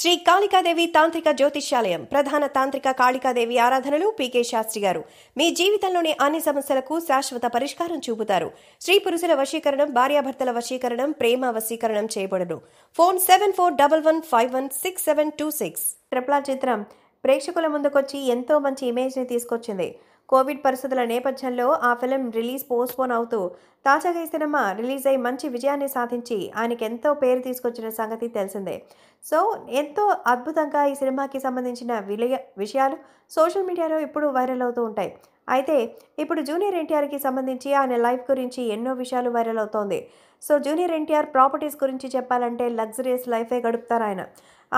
శ్రీ కాళికాదేవి తాంత్రిక జ్యోతిష్యాలయం ప్రధాన తాంత్రిక కాళికాదేవి ఆరాధనలు పీకే శాస్త్రి గారు మీ జీవితంలోని అన్ని సమస్యలకు శాశ్వత పరిష్కారం చూపుతారు స్త్రీ పురుషుల వశీకరణం భార్యాభర్తల వశీకరణం ప్రేమ వశీకరణం చేయబడను phone seven four double one five one six seven two six triple చిత్రం ప్రేక్షకుల ముందుకొచ్చి ఎంతో మంచి ఇమేజ్ని తీసుకొచ్చింది కోవిడ్ పరిస్థితుల నేపథ్యంలో ఆ ఫిలిం రిలీజ్ పోస్ట్పోన్ అవుతూ తాజాగా ఈ సినిమా రిలీజ్ అయి మంచి విజయాన్ని సాధించి ఆయనకి ఎంతో పేరు తీసుకొచ్చిన సంగతి తెలిసిందే సో ఎంతో అద్భుతంగా ఈ సినిమాకి సంబంధించిన విలయ విషయాలు సోషల్ మీడియాలో ఇప్పుడు వైరల్ అవుతూ ఉంటాయి అయితే ఇప్పుడు జూనియర్ ఎన్టీఆర్కి సంబంధించి ఆయన లైఫ్ గురించి ఎన్నో విషయాలు వైరల్ అవుతోంది సో జూనియర్ ఎన్టీఆర్ ప్రాపర్టీస్ గురించి చెప్పాలంటే లగ్జరియస్ లైఫే గడుపుతారు ఆయన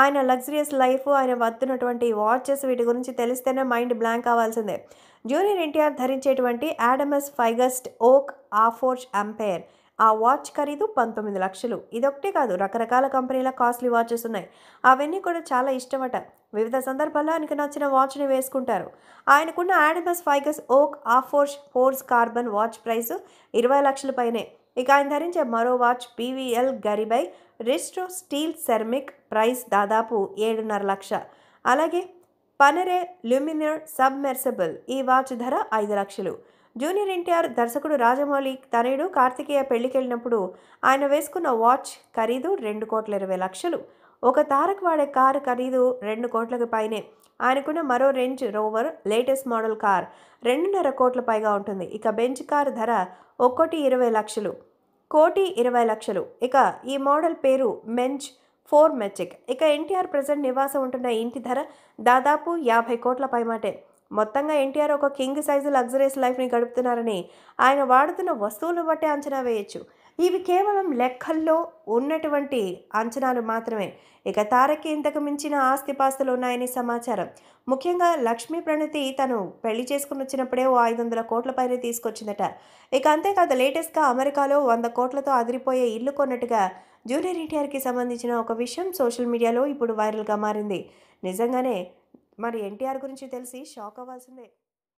ఆయన లగ్జరియస్ లైఫ్ ఆయన వద్దున్నటువంటి వాచెస్ వీటి గురించి తెలిస్తేనే మైండ్ బ్లాంక్ అవ్వాల్సిందే జూనియర్ ఎన్టీఆర్ ధరించేటువంటి యాడమస్ ఫైగస్ట్ ఓక్ ఆఫోర్జ్ అంపైర్ ఆ వాచ్ ఖరీదు పంతొమ్మిది లక్షలు ఇదొకటే కాదు రకరకాల కంపెనీల కాస్ట్లీ వాచెస్ ఉన్నాయి అవన్నీ కూడా చాలా ఇష్టమట వివిధ సందర్భాల్లో ఆయనకు నచ్చిన వాచ్ని వేసుకుంటారు ఆయనకున్న యాడమస్ ఫైగస్ ఓక్ ఆఫోర్స్ ఫోర్స్ కార్బన్ వాచ్ ప్రైస్ ఇరవై లక్షల పైనే ఇక ఆయన ధరించే మరో వాచ్ పీవీఎల్ గరిబై రిస్ట్రో స్టీల్ సెర్మిక్ ప్రైస్ దాదాపు ఏడున్నర లక్ష అలాగే పనరే ల్యూమినర్ సబ్మెర్సబుల్ ఈ వాచ్ ధర ఐదు లక్షలు జూనియర్ ఎన్టీఆర్ దర్శకుడు రాజమౌళి తనయుడు కార్తికేయ పెళ్లికెళ్ళినప్పుడు ఆయన వేసుకున్న వాచ్ ఖరీదు రెండు కోట్ల ఇరవై లక్షలు ఒక తారక్ వాడే కారు ఖరీదు రెండు కోట్లకు పైనే ఆయనకున్న మరో Range Rover latest model car రెండున్నర కోట్ల పైగా ఉంటుంది ఇక బెంచ్ కార్ ధర ఒక్కటి ఇరవై లక్షలు కోటి ఇరవై లక్షలు ఇక ఈ మోడల్ పేరు మెంచ్ ఫోర్ మెచిక్ ఇక ఎన్టీఆర్ ప్రజెంట్ నివాసం ఉంటున్న ఇంటి ధర దాదాపు యాభై కోట్ల పైమాటే మొత్తంగా ఎన్టీఆర్ ఒక కింగ్ సైజు లగ్జరీస్ లైఫ్ని గడుపుతున్నారని ఆయన వాడుతున్న వస్తువులు బట్టి అంచనా వేయొచ్చు ఇవి కేవలం లెక్కల్లో ఉన్నటువంటి అంచనాలు మాత్రమే ఇక తారక్కి ఇంతకు మించిన ఆస్తిపాస్తులు ఉన్నాయని సమాచారం ముఖ్యంగా లక్ష్మీ ప్రణతి తను పెళ్లి చేసుకుని వచ్చినప్పుడే ఓ ఐదు వందల కోట్ల పైన తీసుకొచ్చిందట ఇక అంతేకాదు లేటెస్ట్గా అమెరికాలో వంద కోట్లతో అదిరిపోయే ఇల్లు కొన్నట్టుగా జూనియర్ ఎన్టీఆర్కి సంబంధించిన ఒక విషయం సోషల్ మీడియాలో ఇప్పుడు వైరల్గా మారింది నిజంగానే మరి ఎన్టీఆర్ గురించి తెలిసి షాక్ అవ్వాల్సిందే